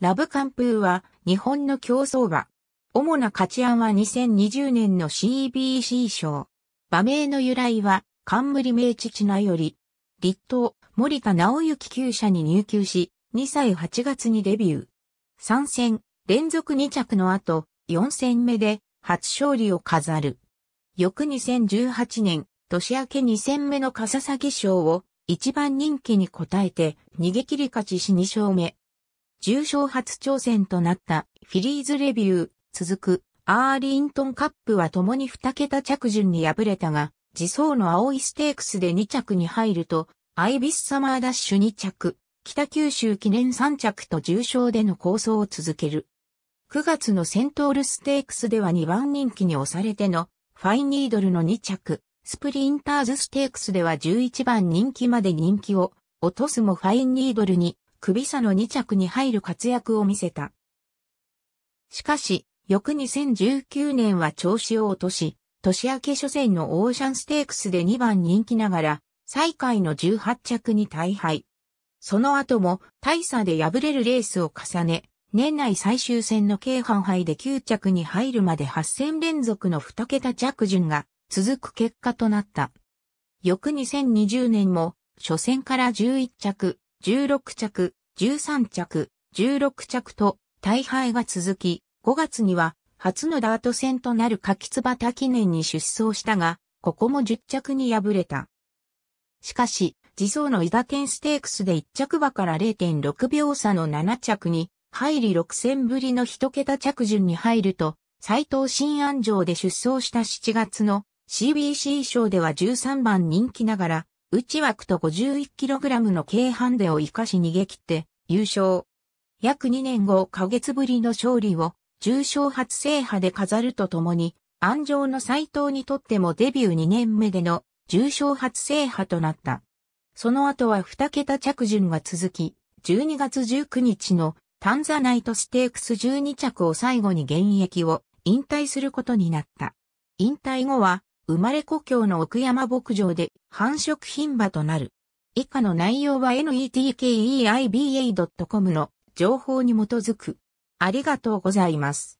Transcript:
ラブカンプーは日本の競走馬。主な価値案は2020年の CBC 賞。馬名の由来は冠名父名より、立東森田直之厩舎に入球し、2歳8月にデビュー。3戦連続2着の後、4戦目で初勝利を飾る。翌2018年、年明け2戦目の笠崎賞を一番人気に応えて逃げ切り勝ちし2勝目。重賞初挑戦となったフィリーズレビュー、続くアーリントンカップは共に2桁着順に敗れたが、自走の青いステークスで2着に入ると、アイビスサマーダッシュ2着、北九州記念3着と重賞での構想を続ける。9月のセントールステークスでは2番人気に押されてのファインニードルの2着、スプリンターズステークスでは11番人気まで人気を落とすもファインニードルに首差の2着に入る活躍を見せた。しかし、翌2019年は調子を落とし、年明け初戦のオーシャンステークスで2番人気ながら、最下位の18着に大敗。その後も大差で敗れるレースを重ね、年内最終戦の軽半杯で9着に入るまで8戦連続の2桁着順が続く結果となった。翌2020年も、初戦から11着、16着、13着、16着と大敗が続き、5月には初のダート戦となる柿椿記念に出走したが、ここも10着に敗れた。しかし、自走の伊賀県ステークスで1着馬から0.6秒差の7着に、入り6戦ぶりの1桁着順に入ると、斎藤新安城で出走した7月の CBC 賞では13番人気ながら、内枠と 51kg の軽ハンデを生かし逃げ切って優勝。約2年後5月ぶりの勝利を重賞初制覇で飾るとともに、安城の斎藤にとってもデビュー2年目での重賞初制覇となった。その後は2桁着順が続き、12月19日のタンザナイトステークス12着を最後に現役を引退することになった。引退後は生まれ故郷の奥山牧場で繁殖牝馬となる。以下の内容は netkeiba.com の情報に基づく。ありがとうございます。